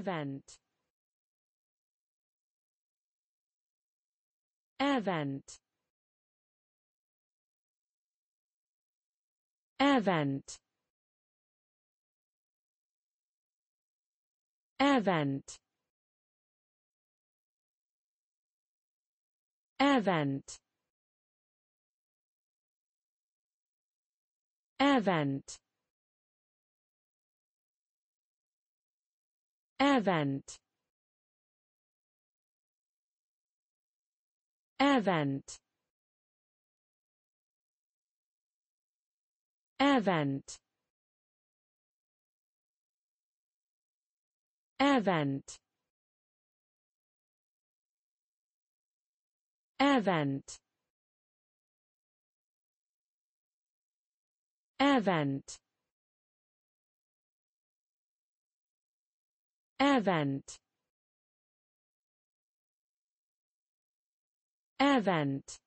Event Event Event Event Event Event Air vent. Air vent. Air vent. Air vent. Air vent. Air vent. Air vent. Air vent.